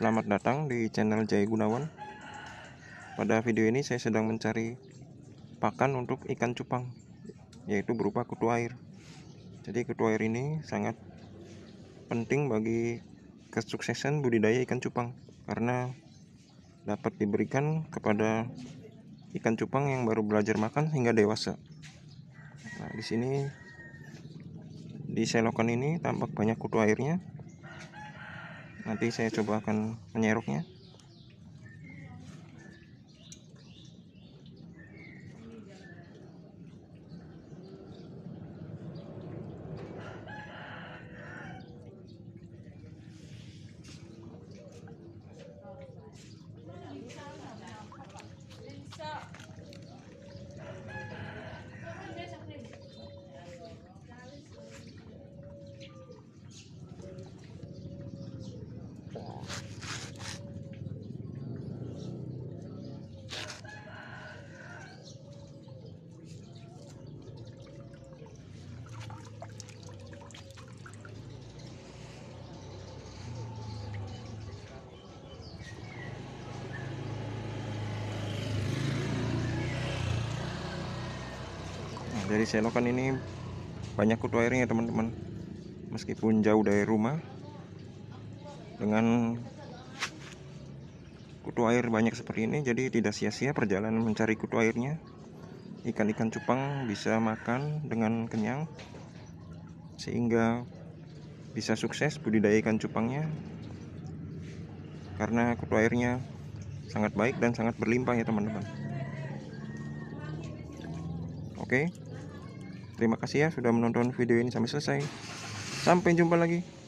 Selamat datang di channel Jai Gunawan Pada video ini saya sedang mencari pakan untuk ikan cupang Yaitu berupa kutu air Jadi kutu air ini sangat penting bagi kesuksesan budidaya ikan cupang Karena dapat diberikan kepada ikan cupang yang baru belajar makan hingga dewasa Nah di sini di selokan ini tampak banyak kutu airnya nanti saya coba akan menyeruknya dari selokan ini banyak kutu airnya teman-teman meskipun jauh dari rumah dengan kutu air banyak seperti ini jadi tidak sia-sia perjalanan mencari kutu airnya ikan-ikan cupang bisa makan dengan kenyang sehingga bisa sukses budidaya ikan cupangnya karena kutu airnya sangat baik dan sangat berlimpah ya teman-teman oke okay. Terima kasih ya sudah menonton video ini sampai selesai. Sampai jumpa lagi.